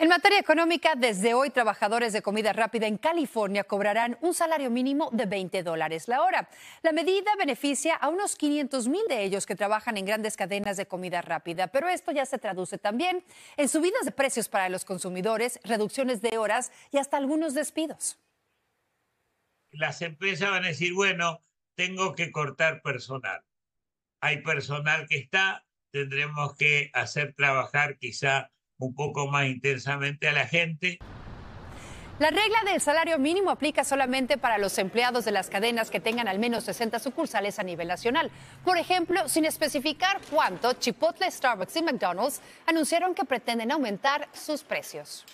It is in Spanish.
En materia económica, desde hoy trabajadores de comida rápida en California cobrarán un salario mínimo de 20 dólares la hora. La medida beneficia a unos 500 mil de ellos que trabajan en grandes cadenas de comida rápida, pero esto ya se traduce también en subidas de precios para los consumidores, reducciones de horas y hasta algunos despidos. Las empresas van a decir, bueno, tengo que cortar personal. Hay personal que está, tendremos que hacer trabajar quizá un poco más intensamente a la gente. La regla del salario mínimo aplica solamente para los empleados de las cadenas que tengan al menos 60 sucursales a nivel nacional. Por ejemplo, sin especificar cuánto, Chipotle, Starbucks y McDonald's anunciaron que pretenden aumentar sus precios.